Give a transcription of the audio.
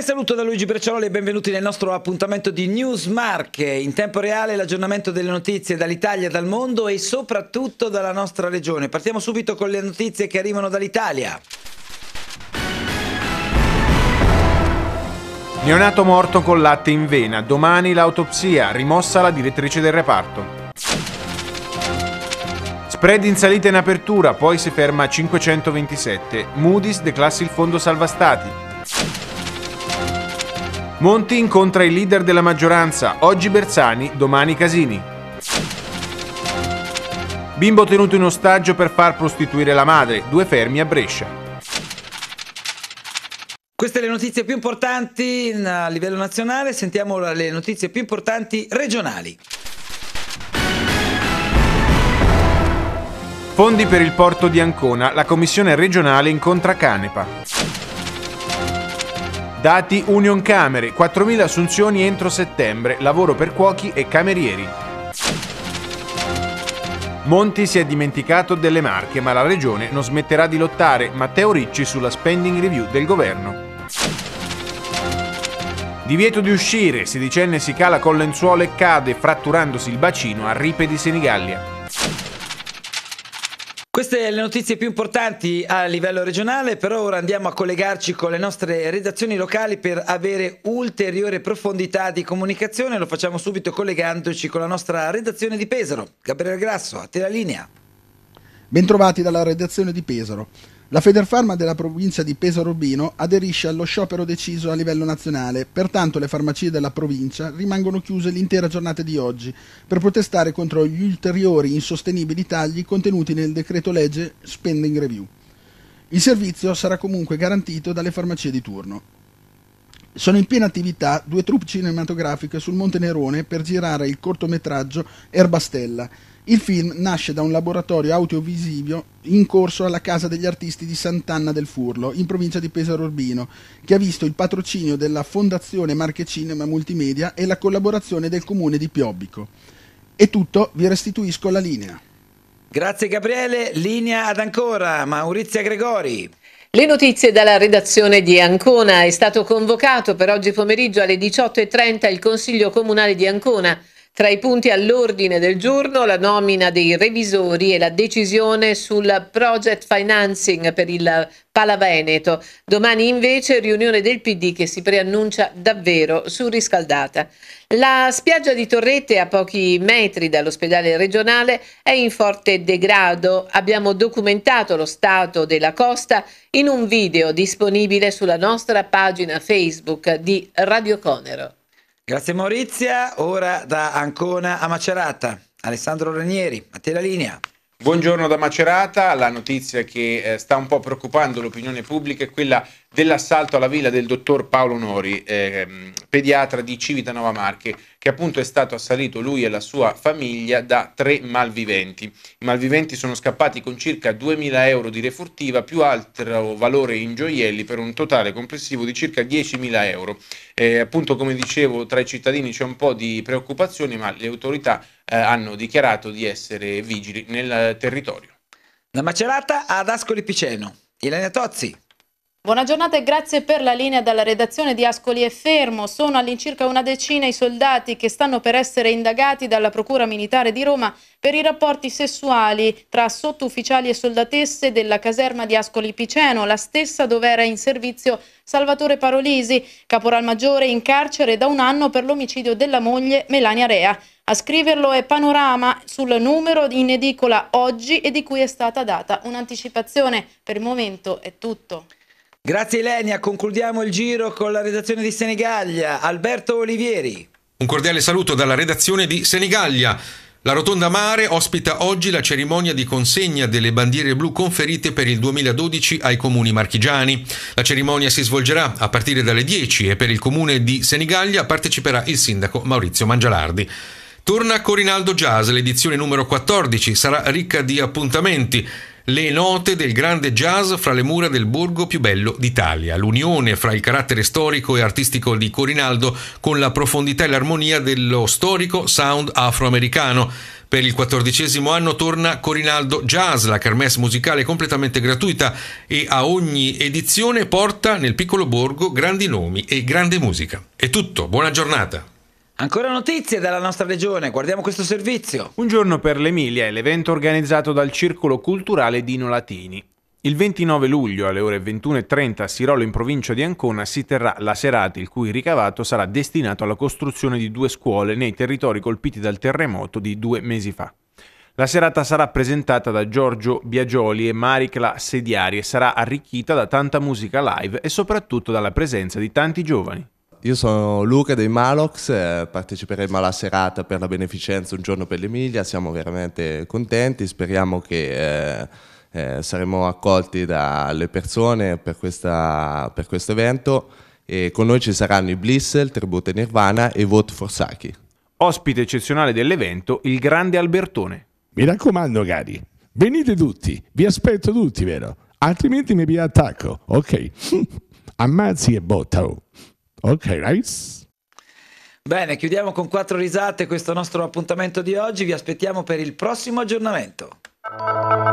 Cordiale saluto da Luigi Brecciaroli e benvenuti nel nostro appuntamento di News Marche. In tempo reale l'aggiornamento delle notizie dall'Italia, dal mondo e soprattutto dalla nostra regione. Partiamo subito con le notizie che arrivano dall'Italia. Neonato morto con latte in vena. Domani l'autopsia, rimossa la direttrice del reparto. Spread in salita in apertura, poi si ferma a 527. Moody's declassi il fondo salva stati. Monti incontra il leader della maggioranza, oggi Bersani, domani Casini. Bimbo tenuto in ostaggio per far prostituire la madre, due fermi a Brescia. Queste le notizie più importanti a livello nazionale, sentiamo le notizie più importanti regionali. Fondi per il porto di Ancona, la commissione regionale incontra Canepa. Dati Union Camere, 4.000 assunzioni entro settembre, lavoro per cuochi e camerieri. Monti si è dimenticato delle marche, ma la regione non smetterà di lottare. Matteo Ricci sulla spending review del governo. Divieto di uscire, sedicenne si cala con lenzuolo e cade, fratturandosi il bacino a Ripe di Senigallia. Queste le notizie più importanti a livello regionale, però ora andiamo a collegarci con le nostre redazioni locali per avere ulteriore profondità di comunicazione, lo facciamo subito collegandoci con la nostra redazione di Pesaro. Gabriele Grasso, a te la linea. Bentrovati dalla redazione di Pesaro. La Federfarma della provincia di Pesaro Urbino aderisce allo sciopero deciso a livello nazionale, pertanto le farmacie della provincia rimangono chiuse l'intera giornata di oggi per protestare contro gli ulteriori insostenibili tagli contenuti nel decreto legge Spending Review. Il servizio sarà comunque garantito dalle farmacie di turno. Sono in piena attività due troupe cinematografiche sul Monte Nerone per girare il cortometraggio Erbastella, il film nasce da un laboratorio audiovisivo in corso alla Casa degli Artisti di Sant'Anna del Furlo, in provincia di Pesaro Urbino, che ha visto il patrocinio della Fondazione Marche Cinema Multimedia e la collaborazione del Comune di Piobbico. È tutto, vi restituisco la linea. Grazie Gabriele, linea ad ancora, Maurizia Gregori. Le notizie dalla redazione di Ancona. È stato convocato per oggi pomeriggio alle 18.30 il Consiglio Comunale di Ancona tra i punti all'ordine del giorno la nomina dei revisori e la decisione sul project financing per il Pala Veneto. Domani invece riunione del PD che si preannuncia davvero surriscaldata. La spiaggia di Torrette a pochi metri dall'ospedale regionale è in forte degrado. Abbiamo documentato lo stato della costa in un video disponibile sulla nostra pagina Facebook di Radio Conero. Grazie Maurizia, ora da Ancona a Macerata. Alessandro Ranieri, a te la linea. Buongiorno da Macerata, la notizia che eh, sta un po' preoccupando l'opinione pubblica è quella dell'assalto alla villa del dottor Paolo Nori, eh, pediatra di Civitanova Marche, che appunto è stato assalito lui e la sua famiglia da tre malviventi. I malviventi sono scappati con circa 2.000 euro di refurtiva più altro valore in gioielli per un totale complessivo di circa 10.000 euro. Eh, appunto come dicevo tra i cittadini c'è un po' di preoccupazione ma le autorità eh, hanno dichiarato di essere vigili nel territorio. Da macerata ad Ascoli Piceno. Ilenia Tozzi. Buona giornata e grazie per la linea dalla redazione di Ascoli e Fermo. Sono all'incirca una decina i soldati che stanno per essere indagati dalla Procura Militare di Roma per i rapporti sessuali tra sottufficiali e soldatesse della caserma di Ascoli Piceno, la stessa dove era in servizio Salvatore Parolisi, caporal maggiore in carcere da un anno per l'omicidio della moglie Melania Rea. A scriverlo è Panorama sul numero in edicola oggi e di cui è stata data un'anticipazione. Per il momento è tutto. Grazie Ilenia, concludiamo il giro con la redazione di Senigallia. Alberto Olivieri. Un cordiale saluto dalla redazione di Senigallia. La Rotonda Mare ospita oggi la cerimonia di consegna delle bandiere blu conferite per il 2012 ai comuni marchigiani. La cerimonia si svolgerà a partire dalle 10 e per il comune di Senigallia parteciperà il sindaco Maurizio Mangialardi. Torna Corinaldo Jazz, l'edizione numero 14 sarà ricca di appuntamenti le note del grande jazz fra le mura del borgo più bello d'Italia, l'unione fra il carattere storico e artistico di Corinaldo con la profondità e l'armonia dello storico sound afroamericano. Per il quattordicesimo anno torna Corinaldo Jazz, la kermesse musicale completamente gratuita e a ogni edizione porta nel piccolo borgo grandi nomi e grande musica. È tutto, buona giornata. Ancora notizie dalla nostra regione, guardiamo questo servizio. Un giorno per l'Emilia è l'evento organizzato dal Circolo Culturale Dino Latini. Il 29 luglio alle ore 21.30 a Sirolo in provincia di Ancona si terrà la serata il cui ricavato sarà destinato alla costruzione di due scuole nei territori colpiti dal terremoto di due mesi fa. La serata sarà presentata da Giorgio Biagioli e Maricla Sediari e sarà arricchita da tanta musica live e soprattutto dalla presenza di tanti giovani. Io sono Luca dei Malox, eh, parteciperemo alla serata per la beneficenza Un giorno per l'Emilia, siamo veramente contenti, speriamo che eh, eh, saremo accolti dalle persone per, questa, per questo evento e con noi ci saranno i Bliss, il Tributo Nirvana e Vote for Saki. Ospite eccezionale dell'evento, il grande Albertone. Mi raccomando cari, venite tutti, vi aspetto tutti, vero? Altrimenti mi pia attacco, ok? Ammazzi e botta, oh. Ok, nice. Bene, chiudiamo con quattro risate questo nostro appuntamento di oggi. Vi aspettiamo per il prossimo aggiornamento.